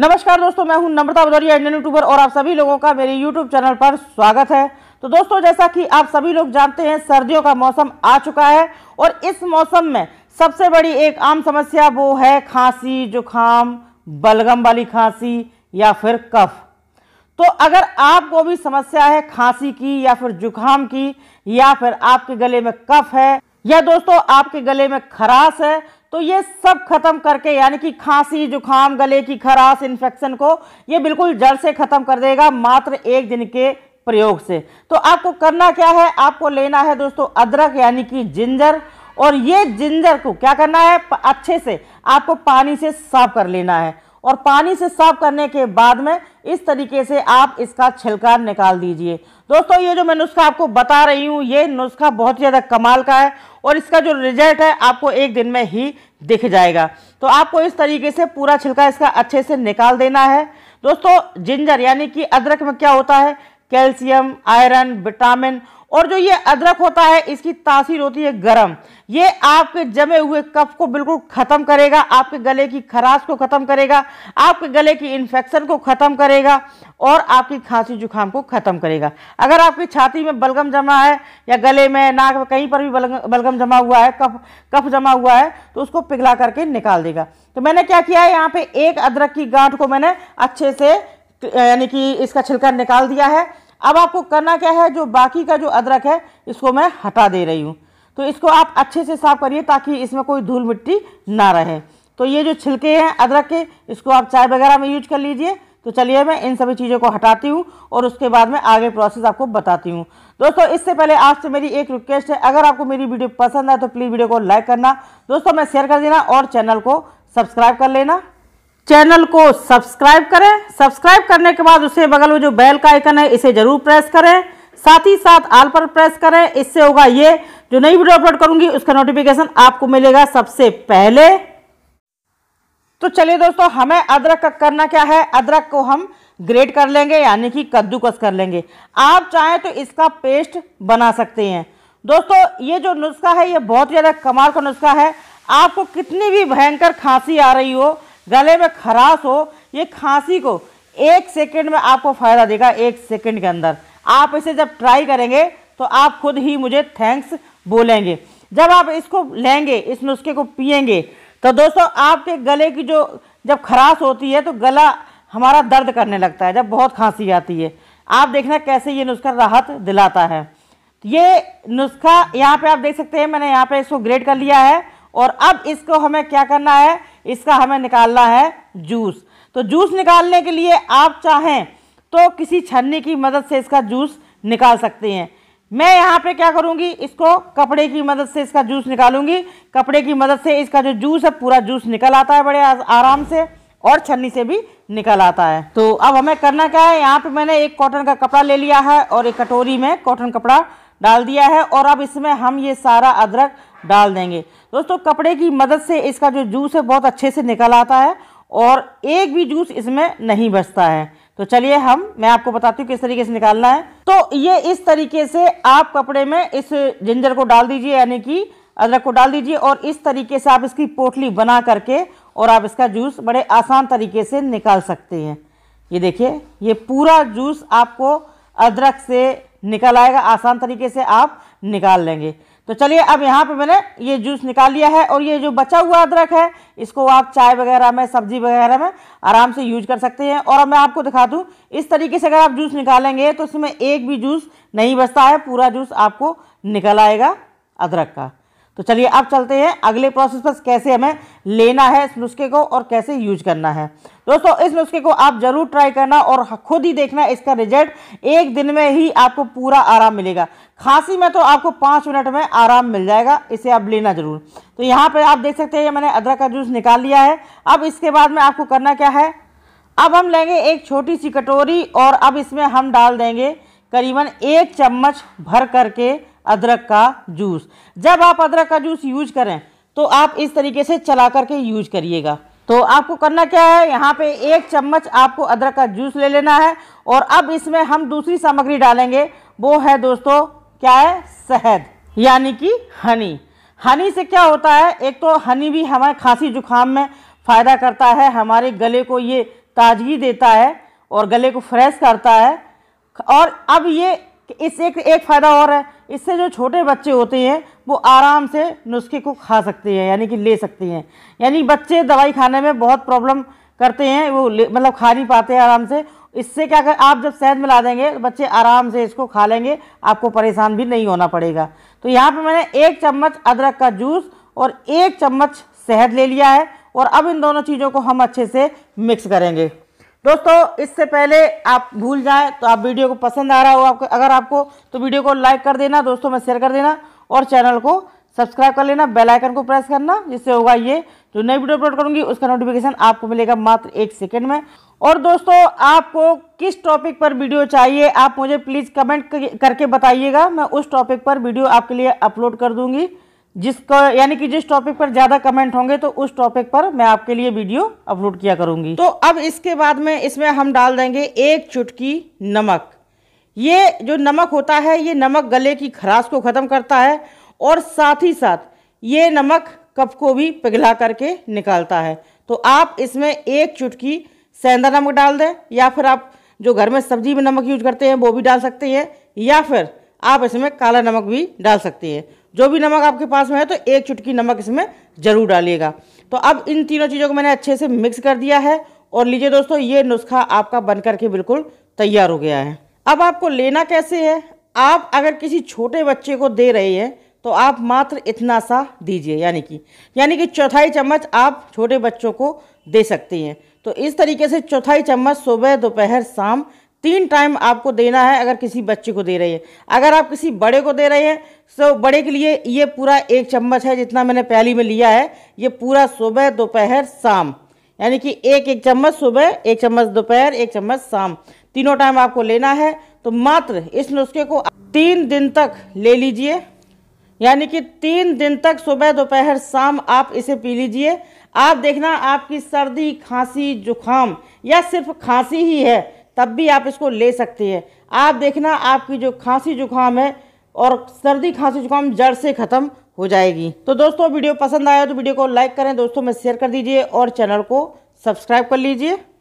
नमस्कार दोस्तों मैं हूं नम्रता भदौरिया इंडियन यूट्यूबर और आप सभी लोगों का मेरे यूट्यूब चैनल पर स्वागत है तो दोस्तों जैसा कि आप सभी लोग जानते हैं सर्दियों का मौसम आ चुका है और इस मौसम में सबसे बड़ी एक आम समस्या वो है खांसी जुखाम बलगम वाली खांसी या फिर कफ तो अगर आपको भी समस्या है खांसी की या फिर जुकाम की या फिर आपके गले में कफ है या दोस्तों आपके गले में खराश है तो ये सब खत्म करके यानी कि खांसी जुखाम गले की खराश इन्फेक्शन को ये बिल्कुल जड़ से खत्म कर देगा मात्र एक दिन के प्रयोग से तो आपको करना क्या है आपको लेना है दोस्तों अदरक यानी कि जिंजर और ये जिंजर को क्या करना है अच्छे से आपको पानी से साफ कर लेना है और पानी से साफ करने के बाद में इस तरीके से आप इसका छिलका निकाल दीजिए दोस्तों ये जो मैं नुस्खा आपको बता रही हूँ ये नुस्खा बहुत ही ज़्यादा कमाल का है और इसका जो रिजल्ट है आपको एक दिन में ही दिख जाएगा तो आपको इस तरीके से पूरा छिलका इसका अच्छे से निकाल देना है दोस्तों जिंजर यानी कि अदरक में क्या होता है कैल्शियम आयरन विटामिन और जो ये अदरक होता है इसकी तासीर होती है गर्म ये आपके जमे हुए कफ को बिल्कुल ख़त्म करेगा आपके गले की खराश को ख़त्म करेगा आपके गले की इन्फेक्शन को ख़त्म करेगा और आपकी खांसी जुकाम को ख़त्म करेगा अगर आपकी छाती में बलगम जमा है या गले में नाक में कहीं पर भी बलगम जमा हुआ है कफ कफ जमा हुआ है तो उसको पिघला करके निकाल देगा तो मैंने क्या किया है यहाँ पर एक अदरक की गांठ को मैंने अच्छे से यानी कि इसका छिलका निकाल दिया है अब आपको करना क्या है जो बाकी का जो अदरक है इसको मैं हटा दे रही हूँ तो इसको आप अच्छे से साफ करिए ताकि इसमें कोई धूल मिट्टी ना रहे तो ये जो छिलके हैं अदरक के इसको आप चाय वगैरह में यूज कर लीजिए तो चलिए मैं इन सभी चीज़ों को हटाती हूँ और उसके बाद में आगे प्रोसेस आपको बताती हूँ दोस्तों इससे पहले आपसे मेरी एक रिक्वेस्ट है अगर आपको मेरी वीडियो पसंद आए तो प्लीज़ वीडियो को लाइक करना दोस्तों मैं शेयर कर देना और चैनल को सब्सक्राइब कर लेना चैनल को सब्सक्राइब करें सब्सक्राइब करने के बाद उसे बगल में जो बेल का आइकन है इसे जरूर प्रेस करें साथ ही साथ आल पर प्रेस करें इससे होगा ये जो नई वीडियो अपलोड करूंगी उसका नोटिफिकेशन आपको मिलेगा सबसे पहले तो चलिए दोस्तों हमें अदरक का करना क्या है अदरक को हम ग्रेट कर लेंगे यानी कि कद्दूकस कर लेंगे आप चाहें तो इसका पेस्ट बना सकते हैं दोस्तों ये जो नुस्खा है ये बहुत ज़्यादा कमाल का नुस्खा है आपको कितनी भी भयंकर खांसी आ रही हो गले में खराश हो ये खांसी को एक सेकेंड में आपको फ़ायदा देगा एक सेकेंड के अंदर आप इसे जब ट्राई करेंगे तो आप खुद ही मुझे थैंक्स बोलेंगे जब आप इसको लेंगे इस नुस्खे को पियेंगे तो दोस्तों आपके गले की जो जब खराश होती है तो गला हमारा दर्द करने लगता है जब बहुत खांसी आती है आप देखना कैसे ये नुस्खा राहत दिलाता है ये नुस्खा यहाँ पे आप देख सकते हैं मैंने यहाँ पे इसको ग्रेड कर लिया है और अब इसको हमें क्या करना है इसका हमें निकालना है जूस तो जूस निकालने के लिए आप चाहें तो किसी छन्नी की मदद से इसका जूस निकाल सकते हैं मैं यहाँ पे क्या करूँगी इसको कपड़े की मदद से इसका जूस निकालूंगी कपड़े की मदद से इसका जो जूस है पूरा जूस निकल आता है बड़े आराम से और छन्नी से भी निकल आता है तो अब हमें करना क्या है यहाँ पे मैंने एक कॉटन का कपड़ा ले लिया है और एक कटोरी में कॉटन कपड़ा डाल दिया है और अब इसमें हम ये सारा अदरक डाल देंगे दोस्तों कपड़े की मदद से इसका जो जूस है बहुत अच्छे से निकल आता है और एक भी जूस इसमें नहीं बचता है तो चलिए हम मैं आपको बताती हूँ किस तरीके से निकालना है तो ये इस तरीके से आप कपड़े में इस जिंजर को डाल दीजिए यानी कि अदरक को डाल दीजिए और इस तरीके से आप इसकी पोटली बना करके और आप इसका जूस बड़े आसान तरीके से निकाल सकते हैं ये देखिए ये पूरा जूस आपको अदरक से निकल आएगा आसान तरीके से आप निकाल लेंगे तो चलिए अब यहाँ पे मैंने ये जूस निकाल लिया है और ये जो बचा हुआ अदरक है इसको आप चाय वगैरह में सब्जी वगैरह में आराम से यूज कर सकते हैं और अब मैं आपको दिखा दूँ इस तरीके से अगर आप जूस निकालेंगे तो इसमें एक भी जूस नहीं बचता है पूरा जूस आपको निकल आएगा अदरक का तो चलिए अब चलते हैं अगले प्रोसेस पर कैसे हमें लेना है इस नुस्खे को और कैसे यूज करना है दोस्तों इस नुस्खे को आप जरूर ट्राई करना और खुद ही देखना इसका रिजल्ट एक दिन में ही आपको पूरा आराम मिलेगा खांसी में तो आपको पाँच मिनट में आराम मिल जाएगा इसे आप लेना जरूर तो यहाँ पर आप देख सकते हैं मैंने अदरक का जूस निकाल लिया है अब इसके बाद में आपको करना क्या है अब हम लेंगे एक छोटी सी कटोरी और अब इसमें हम डाल देंगे करीबन एक चम्मच भर करके अदरक का जूस जब आप अदरक का जूस यूज करें तो आप इस तरीके से चला करके यूज करिएगा तो आपको करना क्या है यहाँ पे एक चम्मच आपको अदरक का जूस ले लेना है और अब इसमें हम दूसरी सामग्री डालेंगे वो है दोस्तों क्या है शहद यानी कि हनी हनी से क्या होता है एक तो हनी भी हमारे खांसी जुकाम में फ़ायदा करता है हमारे गले को ये ताजगी देता है और गले को फ्रेश करता है और अब ये कि इस एक एक फ़ायदा और है इससे जो छोटे बच्चे होते हैं वो आराम से नुस्खे को खा सकते हैं यानी कि ले सकते हैं यानी बच्चे दवाई खाने में बहुत प्रॉब्लम करते हैं वो मतलब खा नहीं पाते हैं आराम से इससे क्या कर आप जब शहद मिला देंगे तो बच्चे आराम से इसको खा लेंगे आपको परेशान भी नहीं होना पड़ेगा तो यहाँ पर मैंने एक चम्मच अदरक का जूस और एक चम्मच शहद ले लिया है और अब इन दोनों चीज़ों को हम अच्छे से मिक्स करेंगे दोस्तों इससे पहले आप भूल जाए तो आप वीडियो को पसंद आ रहा हो आपको अगर आपको तो वीडियो को लाइक कर देना दोस्तों में शेयर कर देना और चैनल को सब्सक्राइब कर लेना बेल आइकन को प्रेस करना जिससे होगा ये जो नई वीडियो अपलोड करूंगी उसका नोटिफिकेशन आपको मिलेगा मात्र एक सेकंड में और दोस्तों आपको किस टॉपिक पर वीडियो चाहिए आप मुझे प्लीज़ कमेंट करके बताइएगा मैं उस टॉपिक पर वीडियो आपके लिए अपलोड कर दूंगी जिसका यानी कि जिस टॉपिक पर ज़्यादा कमेंट होंगे तो उस टॉपिक पर मैं आपके लिए वीडियो अपलोड किया करूँगी तो अब इसके बाद में इसमें हम डाल देंगे एक चुटकी नमक ये जो नमक होता है ये नमक गले की खराश को ख़त्म करता है और साथ ही साथ ये नमक कप को भी पिघला करके निकालता है तो आप इसमें एक चुटकी सेंधा नमक डाल दें या फिर आप जो घर में सब्जी में नमक यूज करते हैं वो भी डाल सकते हैं या फिर आप इसमें काला नमक भी डाल सकते हैं जो भी नमक आपके पास में है तो एक चुटकी नमक इसमें ज़रूर डालिएगा तो अब इन तीनों चीज़ों को मैंने अच्छे से मिक्स कर दिया है और लीजिए दोस्तों ये नुस्खा आपका बन करके बिल्कुल तैयार हो गया है अब आपको लेना कैसे है आप अगर किसी छोटे बच्चे को दे रहे हैं तो आप मात्र इतना सा दीजिए यानी कि यानी कि चौथाई चम्मच आप छोटे बच्चों को दे सकते हैं तो इस तरीके से चौथाई चम्मच सुबह दोपहर शाम तीन टाइम आपको देना है अगर किसी बच्चे को दे रही है अगर आप किसी बड़े को दे रहे हैं तो बड़े के लिए ये पूरा एक चम्मच है जितना मैंने पहली में लिया है ये पूरा सुबह दोपहर शाम यानी कि एक एक चम्मच सुबह एक चम्मच दोपहर एक चम्मच शाम तीनों टाइम आपको लेना है तो मात्र इस नुस्खे को तीन दिन तक ले लीजिए यानी कि तीन दिन तक सुबह दोपहर शाम आप इसे पी लीजिए आप देखना आपकी सर्दी खांसी जुखाम या सिर्फ खांसी ही है तब भी आप इसको ले सकते हैं आप देखना आपकी जो खांसी जुकाम है और सर्दी खांसी जुकाम जड़ से ख़त्म हो जाएगी तो दोस्तों वीडियो पसंद आया तो वीडियो को लाइक करें दोस्तों में शेयर कर दीजिए और चैनल को सब्सक्राइब कर लीजिए